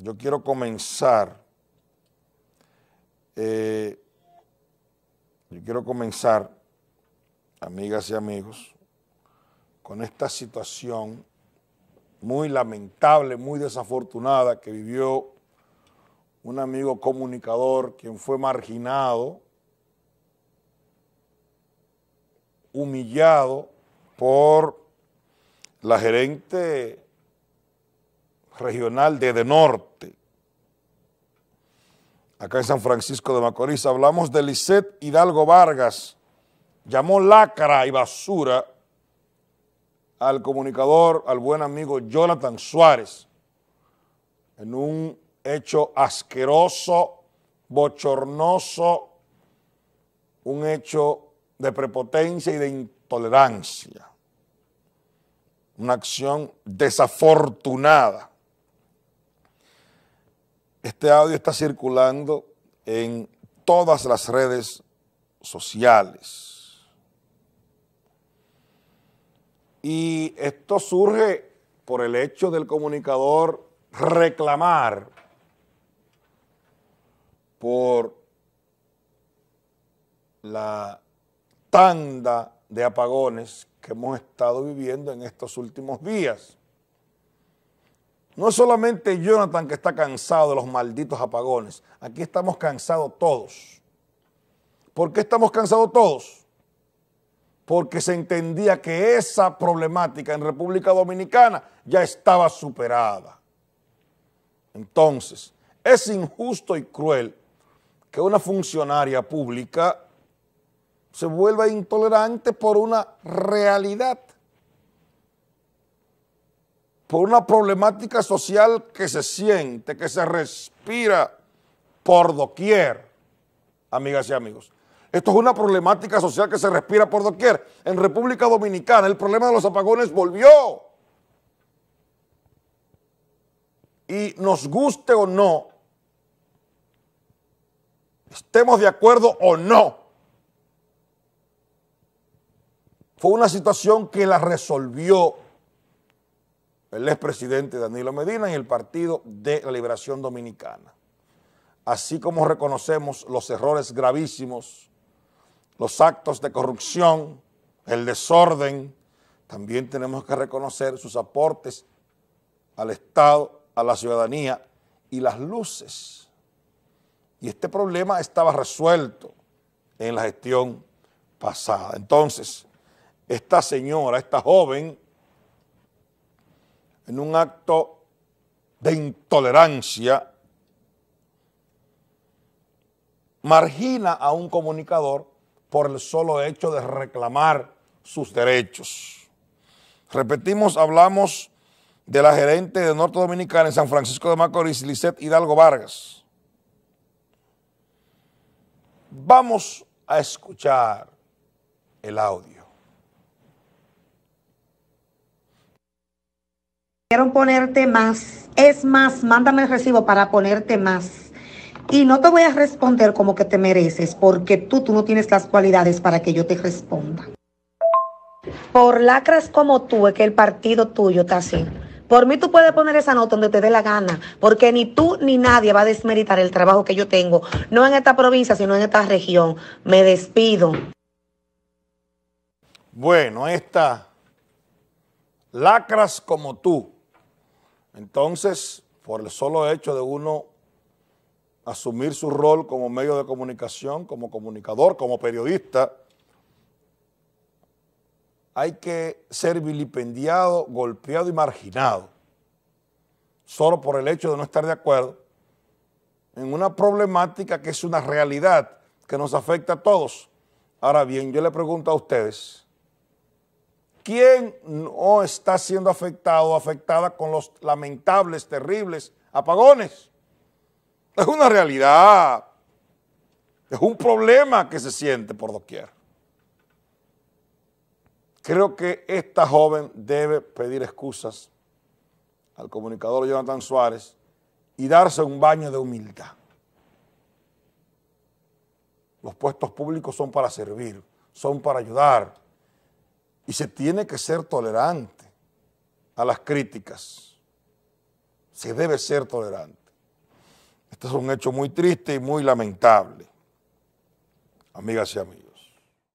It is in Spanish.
yo quiero comenzar, eh, yo quiero comenzar, amigas y amigos, con esta situación muy lamentable, muy desafortunada que vivió un amigo comunicador quien fue marginado, humillado por la gerente regional de, norte. Acá en San Francisco de Macorís hablamos de Liset Hidalgo Vargas. Llamó lacra y basura al comunicador, al buen amigo Jonathan Suárez, en un hecho asqueroso, bochornoso, un hecho de prepotencia y de intolerancia. Una acción desafortunada este audio está circulando en todas las redes sociales. Y esto surge por el hecho del comunicador reclamar por la tanda de apagones que hemos estado viviendo en estos últimos días. No es solamente Jonathan que está cansado de los malditos apagones, aquí estamos cansados todos. ¿Por qué estamos cansados todos? Porque se entendía que esa problemática en República Dominicana ya estaba superada. Entonces, es injusto y cruel que una funcionaria pública se vuelva intolerante por una realidad por una problemática social que se siente, que se respira por doquier, amigas y amigos. Esto es una problemática social que se respira por doquier. En República Dominicana el problema de los apagones volvió. Y nos guste o no, estemos de acuerdo o no, fue una situación que la resolvió el expresidente Danilo Medina y el Partido de la Liberación Dominicana. Así como reconocemos los errores gravísimos, los actos de corrupción, el desorden, también tenemos que reconocer sus aportes al Estado, a la ciudadanía y las luces. Y este problema estaba resuelto en la gestión pasada. Entonces, esta señora, esta joven, en un acto de intolerancia, margina a un comunicador por el solo hecho de reclamar sus derechos. Repetimos, hablamos de la gerente de Norte Dominicana en San Francisco de Macorís, Lisette Hidalgo Vargas. Vamos a escuchar el audio. quiero ponerte más. Es más, mándame el recibo para ponerte más. Y no te voy a responder como que te mereces, porque tú, tú no tienes las cualidades para que yo te responda. Por lacras como tú es que el partido tuyo está así. Por mí tú puedes poner esa nota donde te dé la gana, porque ni tú ni nadie va a desmeritar el trabajo que yo tengo, no en esta provincia, sino en esta región. Me despido. Bueno, esta lacras como tú entonces, por el solo hecho de uno asumir su rol como medio de comunicación, como comunicador, como periodista, hay que ser vilipendiado, golpeado y marginado, solo por el hecho de no estar de acuerdo en una problemática que es una realidad que nos afecta a todos. Ahora bien, yo le pregunto a ustedes, ¿Quién no está siendo afectado o afectada con los lamentables, terribles apagones? Es una realidad. Es un problema que se siente por doquier. Creo que esta joven debe pedir excusas al comunicador Jonathan Suárez y darse un baño de humildad. Los puestos públicos son para servir, son para ayudar. Y se tiene que ser tolerante a las críticas. Se debe ser tolerante. Este es un hecho muy triste y muy lamentable, amigas y amigos.